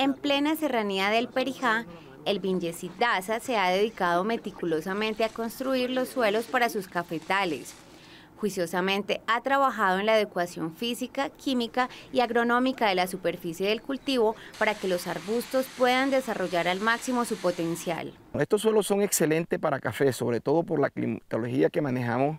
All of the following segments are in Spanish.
En plena serranía del Perijá, el Vinyecit Daza se ha dedicado meticulosamente a construir los suelos para sus cafetales. Juiciosamente ha trabajado en la adecuación física, química y agronómica de la superficie del cultivo para que los arbustos puedan desarrollar al máximo su potencial. Estos suelos son excelentes para café, sobre todo por la climatología que manejamos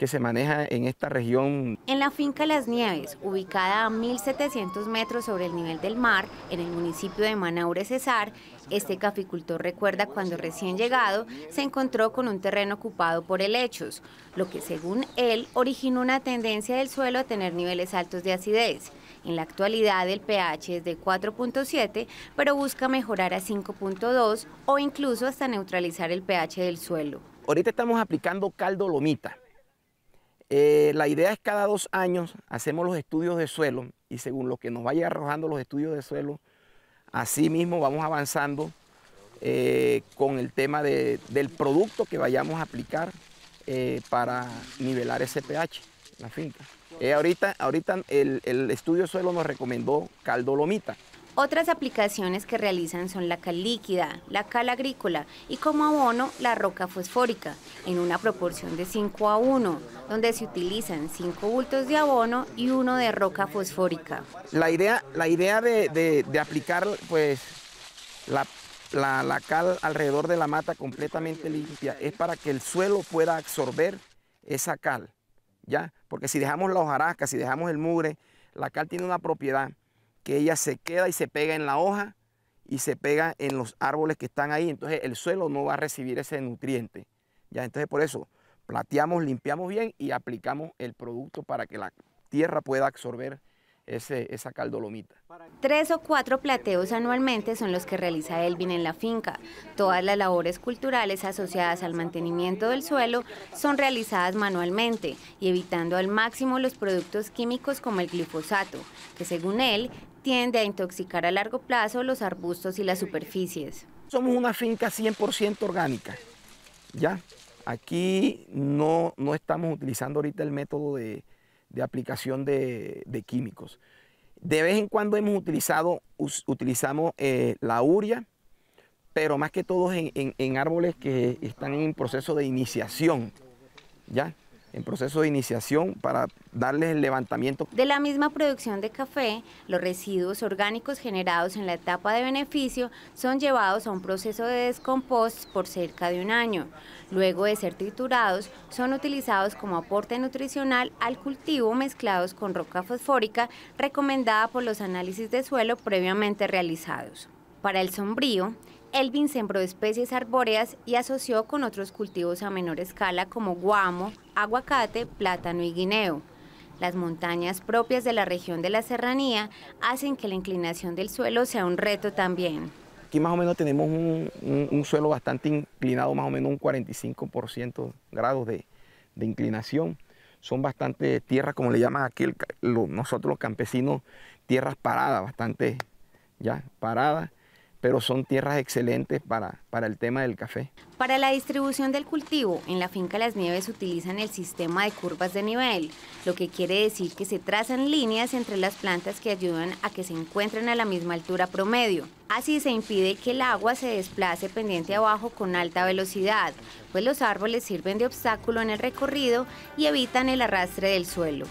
que se maneja en esta región. En la finca Las Nieves, ubicada a 1.700 metros sobre el nivel del mar, en el municipio de Manaure Cesar, este caficultor recuerda cuando recién llegado se encontró con un terreno ocupado por helechos, lo que según él originó una tendencia del suelo a tener niveles altos de acidez. En la actualidad el pH es de 4.7, pero busca mejorar a 5.2 o incluso hasta neutralizar el pH del suelo. Ahorita estamos aplicando caldo lomita. Eh, la idea es cada dos años hacemos los estudios de suelo y según lo que nos vaya arrojando los estudios de suelo, así mismo vamos avanzando eh, con el tema del producto que vayamos a aplicar eh, para nivelar ese pH, la finca. ahorita ahorita el, el estudio de suelo nos recomendó caldolomita. Otras aplicaciones que realizan son la cal líquida, la cal agrícola y como abono la roca fosfórica, en una proporción de 5 a 1, donde se utilizan 5 bultos de abono y uno de roca fosfórica. La idea, la idea de, aplicar pues, la, cal alrededor de la mata completamente limpia es para que el suelo pueda absorber esa cal, ¿ya? Porque si dejamos la hojarasca, si dejamos el mugre, la cal tiene una propiedad que ella se queda y se pega en la hoja y se pega en los árboles que están ahí. Entonces el suelo no va a recibir ese nutriente. Ya, entonces por eso plateamos, limpiamos bien y aplicamos el producto para que la tierra pueda absorber ese, esa caldolomita. Tres o cuatro plateos anualmente son los que realiza Elvin en la finca. Todas las labores culturales asociadas al mantenimiento del suelo son realizadas manualmente y evitando al máximo los productos químicos como el glifosato, que según él tiende a intoxicar a largo plazo los arbustos y las superficies. Somos una finca 100% orgánica, ¿ya? Aquí no, no estamos utilizando ahorita el método de, aplicación de, químicos. De vez en cuando hemos utilizado, utilizamos eh, la uria, pero más que todo en, en, árboles que están en proceso de iniciación, ¿ya? en proceso de iniciación para darles el levantamiento. De la misma producción de café, los residuos orgánicos generados en la etapa de beneficio son llevados a un proceso de descompost por cerca de un año. Luego de ser triturados, son utilizados como aporte nutricional al cultivo mezclados con roca fosfórica recomendada por los análisis de suelo previamente realizados. Para el sombrío, Elvin sembró especies arbóreas y asoció con otros cultivos a menor escala como guamo, aguacate, plátano y guineo. Las montañas propias de la región de la serranía hacen que la inclinación del suelo sea un reto también. Aquí más o menos tenemos un, suelo bastante inclinado, más o menos un 45% grados de, inclinación. Son bastante tierras, como le llaman aquí nosotros los campesinos, tierras paradas, bastante ya paradas pero son tierras excelentes para, para el tema del café. Para la distribución del cultivo, en la finca Las Nieves utilizan el sistema de curvas de nivel, lo que quiere decir que se trazan líneas entre las plantas que ayudan a que se encuentren a la misma altura promedio. Así se impide que el agua se desplace pendiente abajo con alta velocidad, pues los árboles sirven de obstáculo en el recorrido y evitan el arrastre del suelo.